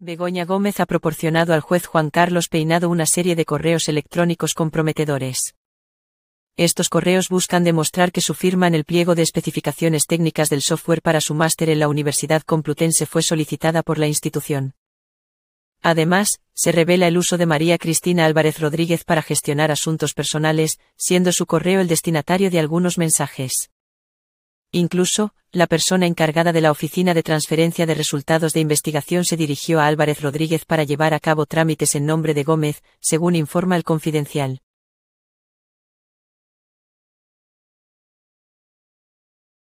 Begoña Gómez ha proporcionado al juez Juan Carlos Peinado una serie de correos electrónicos comprometedores. Estos correos buscan demostrar que su firma en el pliego de especificaciones técnicas del software para su máster en la Universidad Complutense fue solicitada por la institución. Además, se revela el uso de María Cristina Álvarez Rodríguez para gestionar asuntos personales, siendo su correo el destinatario de algunos mensajes. Incluso, la persona encargada de la Oficina de Transferencia de Resultados de Investigación se dirigió a Álvarez Rodríguez para llevar a cabo trámites en nombre de Gómez, según informa el Confidencial.